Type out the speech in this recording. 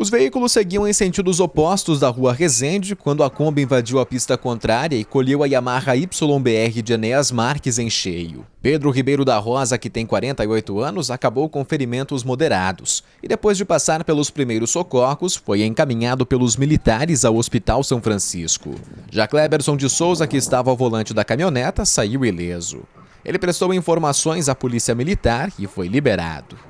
Os veículos seguiam em sentidos opostos da rua Resende quando a Kombi invadiu a pista contrária e colheu a Yamaha YBR de Enéas Marques em cheio. Pedro Ribeiro da Rosa, que tem 48 anos, acabou com ferimentos moderados e depois de passar pelos primeiros socorros, foi encaminhado pelos militares ao Hospital São Francisco. Já Cleberson de Souza, que estava ao volante da caminhoneta, saiu ileso. Ele prestou informações à polícia militar e foi liberado.